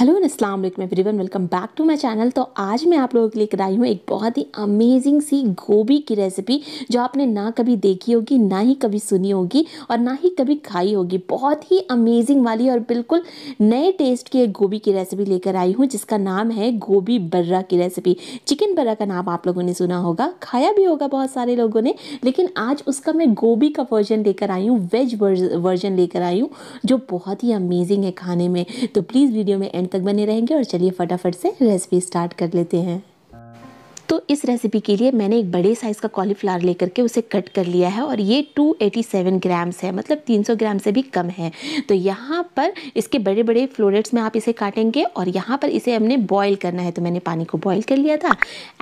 hello अस्सलाम वालेकुम everyone welcome back to my channel तो आज मैं आप लोगों के लिए कराई हूँ एक बहुत ही अमेजिंग सी गोभी की रेसिपी जो आपने ना कभी देखी होगी ना ही कभी सुनी होगी और ना ही कभी खाई होगी बहुत ही अमेजिंग वाली और बिल्कुल नए टेस्ट की एक गोभी की रेसिपी लेकर आई हूँ जिसका नाम है गोभी बर्रा की रेसिपी चिकन बर्रा का नाम आप लोगों ने सुना होगा खाया भी होगा बहुत सारे लोगों ने लेकिन आज उसका मैं गोभी का वर्जन लेकर आई हूँ वेज वर्जन लेकर आई हूँ जो बहुत ही अमेजिंग है खाने में तो प्लीज़ वीडियो में एंड तक बने रहेंगे और चलिए फटाफट से रेसिपी स्टार्ट कर लेते हैं तो इस रेसिपी के लिए मैंने एक बड़े साइज़ का कॉलीफ्लावर लेकर के उसे कट कर लिया है और ये 287 ग्राम्स है मतलब 300 ग्राम से भी कम है तो यहाँ पर इसके बड़े बड़े फ्लोरेट्स में आप इसे काटेंगे और यहाँ पर इसे हमने बॉयल करना है तो मैंने पानी को बॉयल कर लिया था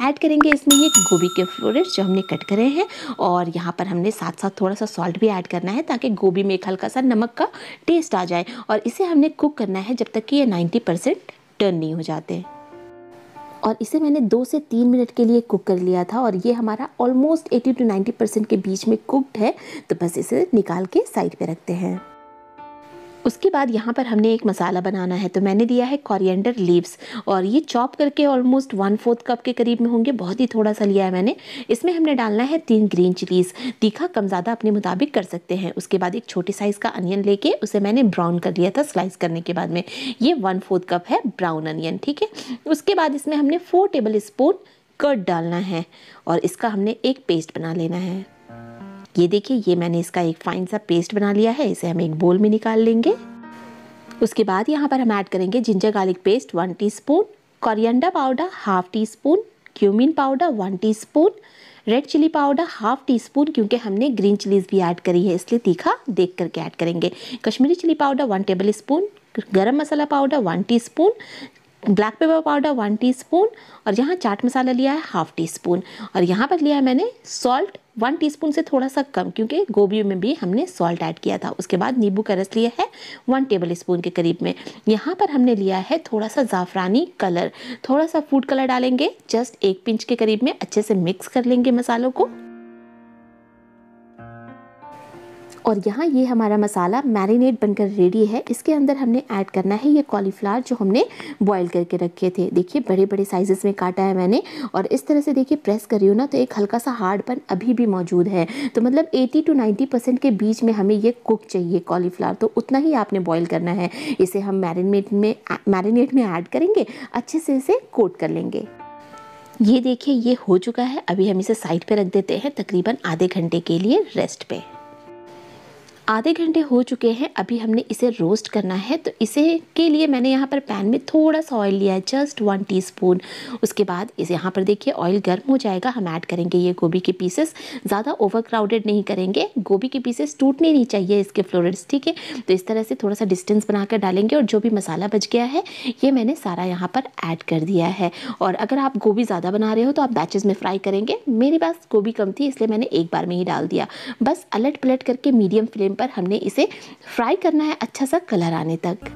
ऐड करेंगे इसमें ये गोभी के फ्लोरेट्स जो हमने कट करे हैं और यहाँ पर हमने साथ साथ थोड़ा सा सॉल्ट भी ऐड करना है ताकि गोभी में एक हल्का सा नमक का टेस्ट आ जाए और इसे हमने कुक करना है जब तक कि ये नाइन्टी परसेंट टर्न नहीं हो जाते और इसे मैंने दो से तीन मिनट के लिए कुक कर लिया था और ये हमारा ऑलमोस्ट 80 टू 90 परसेंट के बीच में कुकड है तो बस इसे निकाल के साइड पे रखते हैं उसके बाद यहाँ पर हमने एक मसाला बनाना है तो मैंने दिया है कॉरियंडर लीव्स और ये चॉप करके ऑलमोस्ट वन फोर्थ कप के करीब में होंगे बहुत ही थोड़ा सा लिया है मैंने इसमें हमने डालना है तीन ग्रीन चिलीज़ तीखा कम ज़्यादा अपने मुताबिक कर सकते हैं उसके बाद एक छोटे साइज़ का अनियन लेके उसे मैंने ब्राउन कर लिया था स्लाइस करने के बाद में ये वन फोर्थ कप है ब्राउन अनियन ठीक है उसके बाद इसमें हमने फोर टेबल स्पून कर्ड डालना है और इसका हमने एक पेस्ट बना लेना है ये देखिए ये मैंने इसका एक फाइन सा पेस्ट बना लिया है इसे हम एक बोल में निकाल लेंगे उसके बाद यहाँ पर हम ऐड करेंगे ginger garlic paste one teaspoon coriander powder half teaspoon cumin powder one teaspoon red chilli powder half teaspoon क्योंकि हमने ग्रीन चिलीज भी ऐड करी है इसलिए तीखा देख करके ऐड करेंगे Kashmiri chilli powder one tablespoon garam masala powder one spoon black pepper powder one teaspoon और यहाँ चाट मसाला लिया है हाफ टी स्पून और यहाँ पर लिया है मैंने सॉल्ट वन टीस्पून से थोड़ा सा कम क्योंकि गोभी में भी हमने सॉल्ट ऐड किया था उसके बाद नींबू का रस लिया है वन टेबल स्पून के करीब में यहाँ पर हमने लिया है थोड़ा सा ज़ाफ़रानी कलर थोड़ा सा फूड कलर डालेंगे जस्ट एक पिंच के करीब में अच्छे से मिक्स कर लेंगे मसालों को और यहाँ ये हमारा मसाला मैरिनेट बनकर रेडी है इसके अंदर हमने ऐड करना है ये कॉलीफ्लावर जो हमने बॉईल करके रखे थे देखिए बड़े बड़े साइजेस में काटा है मैंने और इस तरह से देखिए प्रेस करी हो ना तो एक हल्का सा हार्डपन अभी भी मौजूद है तो मतलब 80 टू 90 परसेंट के बीच में हमें ये कुक चाहिए कॉलीफ्लावर तो उतना ही आपने बॉयल करना है इसे हम मैरिनेट में मैरिनेट में ऐड करेंगे अच्छे से इसे कोट कर लेंगे ये देखिए ये हो चुका है अभी हम इसे साइड पर रख देते हैं तकरीबन आधे घंटे के लिए रेस्ट पर आधे घंटे हो चुके हैं अभी हमने इसे रोस्ट करना है तो इसे के लिए मैंने यहाँ पर पैन में थोड़ा सा ऑयल लिया है जस्ट वन टीस्पून उसके बाद इसे यहाँ पर देखिए ऑयल गर्म हो जाएगा हम ऐड करेंगे ये गोभी के पीसेस ज़्यादा ओवर क्राउडेड नहीं करेंगे गोभी के पीसेस टूटने नहीं चाहिए इसके फ्लोरेंट्स ठीक है तो इस तरह से थोड़ा सा डिस्टेंस बनाकर डालेंगे और जो भी मसाला बच गया है ये मैंने सारा यहाँ पर ऐड कर दिया है और अगर आप गोभी ज़्यादा बना रहे हो तो आप बैचेज़ में फ्राई करेंगे मेरे पास गोभी कम थी इसलिए मैंने एक बार में ही डाल दिया बस अलट पलट करके मीडियम फ्लेम पर हमने इसे फ्राई करना है अच्छा सा कलर आने तक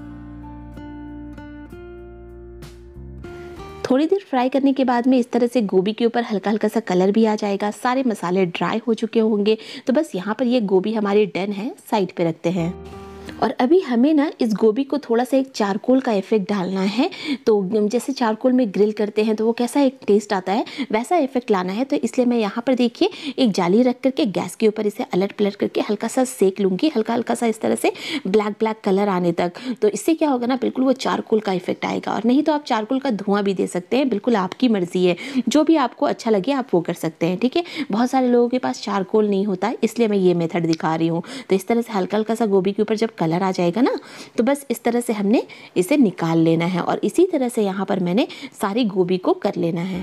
थोड़ी देर फ्राई करने के बाद में इस तरह से गोभी के ऊपर हल्का हल्का सा कलर भी आ जाएगा सारे मसाले ड्राई हो चुके होंगे तो बस यहाँ पर ये गोभी हमारे डन है साइड पे रखते हैं और अभी हमें ना इस गोभी को थोड़ा सा एक चारकोल का इफेक्ट डालना है तो जैसे चारकोल में ग्रिल करते हैं तो वो कैसा एक टेस्ट आता है वैसा इफेक्ट लाना है तो इसलिए मैं यहाँ पर देखिए एक जाली रख करके गैस के ऊपर इसे अलट पलट करके हल्का सा सेक लूँगी हल्का हल्का सा इस तरह से ब्लैक ब्लैक कलर आने तक तो इससे क्या होगा ना बिल्कुल वो चारकोल का इफेक्ट आएगा और नहीं तो आप चारकोल का धुआं भी दे सकते हैं बिल्कुल आपकी मर्ज़ी है जो भी आपको अच्छा लगे आप वो कर सकते हैं ठीक है बहुत सारे लोगों के पास चारकोल नहीं होता है इसलिए मैं ये मेथड दिखा रही हूँ तो इस तरह से हल्का हल्का सा गोभी के ऊपर जब कलर कलर आ जाएगा ना तो बस इस तरह से हमने इसे निकाल लेना है और इसी तरह से यहाँ पर मैंने सारी गोभी को कर लेना है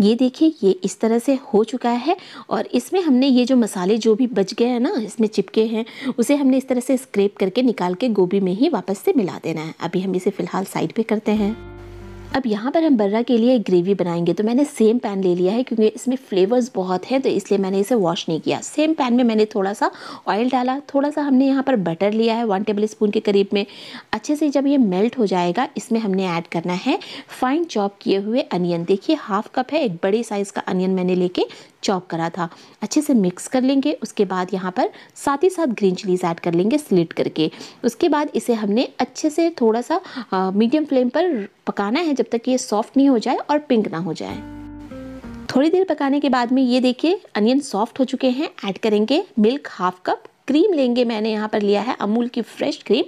ये देखिए ये इस तरह से हो चुका है और इसमें हमने ये जो मसाले जो भी बच गए हैं ना इसमें चिपके हैं उसे हमने इस तरह से स्क्रेप करके निकाल के गोभी में ही वापस से मिला देना है अभी हम इसे फ़िलहाल साइड पे करते हैं अब यहाँ पर हम बर्रा के लिए ग्रेवी बनाएंगे तो मैंने सेम पैन ले लिया है क्योंकि इसमें फ्लेवर्स बहुत हैं तो इसलिए मैंने इसे वॉश नहीं किया सेम पैन में मैंने थोड़ा सा ऑयल डाला थोड़ा सा हमने यहाँ पर बटर लिया है वन टेबल स्पून के करीब में अच्छे से जब ये मेल्ट हो जाएगा इसमें हमने ऐड करना है फाइन चॉप किए हुए अनियन देखिए हाफ कप है एक बड़े साइज़ का अनियन मैंने लेके चॉप करा था अच्छे से मिक्स कर लेंगे उसके बाद यहाँ पर साथ ही साथ ग्रीन चिलीज ऐड कर लेंगे स्लिट करके उसके बाद इसे हमने अच्छे से थोड़ा सा मीडियम फ्लेम पर पकाना है जब तक ये सॉफ्ट नहीं हो जाए और पिंक ना हो जाए थोड़ी देर पकाने के बाद में ये देखिए अनियन सॉफ्ट हो चुके हैं ऐड करेंगे मिल्क हाफ कप क्रीम लेंगे मैंने यहाँ पर लिया है अमूल की fresh cream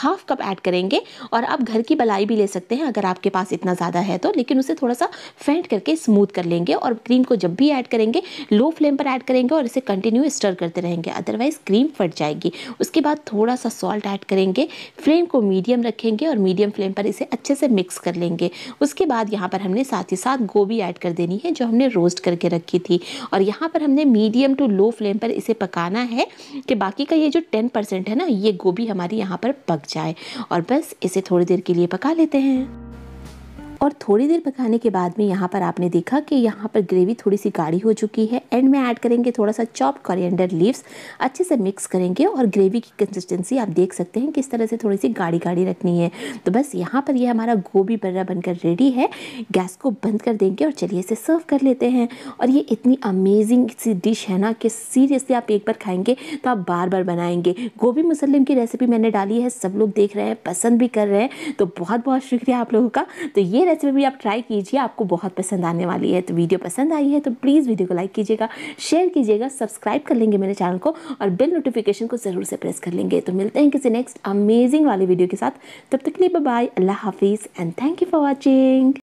half cup add करेंगे और आप घर की बलाई भी ले सकते हैं अगर आपके पास इतना ज़्यादा है तो लेकिन उसे थोड़ा सा फेंट करके स्मूथ कर लेंगे और क्रीम को जब भी ऐड करेंगे लो फ्लेम पर ऐड करेंगे और इसे कंटिन्यू स्टर करते रहेंगे अदरवाइज़ क्रीम फट जाएगी उसके बाद थोड़ा सा सॉल्ट ऐड करेंगे फ्लेम को मीडियम रखेंगे और मीडियम फ्लेम पर इसे अच्छे से मिक्स कर लेंगे उसके बाद यहाँ पर हमने साथ ही साथ गोभी ऐड कर देनी है जो हमने रोस्ट करके रखी थी और यहाँ पर हमने मीडियम टू लो फ्लेम पर इसे पकाना है कि बाकी का ये जो टेन परसेंट है ना ये गोभी हमारी यहाँ पर पक जाए और बस इसे थोड़ी देर के लिए पका लेते हैं और थोड़ी देर पकाने के बाद में यहाँ पर आपने देखा कि यहाँ पर ग्रेवी थोड़ी सी गाढ़ी हो चुकी है एंड में ऐड करेंगे थोड़ा सा चॉप कॉरियंडर लीव्स अच्छे से मिक्स करेंगे और ग्रेवी की कंसिस्टेंसी आप देख सकते हैं किस तरह से थोड़ी सी गाढ़ी गाढ़ी रखनी है तो बस यहाँ पर यह हमारा गोभी बर्रा बनकर रेडी है गैस को बंद कर देंगे और चलिए इसे सर्व कर लेते हैं और ये इतनी अमेजिंग सी डिश है ना कि सीरियसली आप एक बार खाएंगे तो आप बार बार बनाएंगे गोभी मुसलम की रेसिपी मैंने डाली है सब लोग देख रहे हैं पसंद भी कर रहे हैं तो बहुत बहुत शुक्रिया आप लोगों का तो ये रेसिपी भी आप ट्राई कीजिए आपको बहुत पसंद आने वाली है तो वीडियो पसंद आई है तो प्लीज़ वीडियो को लाइक कीजिएगा शेयर कीजिएगा सब्सक्राइब कर लेंगे मेरे चैनल को और बिल नोटिफिकेशन को ज़रूर से प्रेस कर लेंगे तो मिलते हैं किसी नेक्स्ट अमेजिंग वाले वीडियो के साथ तब तक लिए बाय अल्लाह हाफिज़ and thank you for watching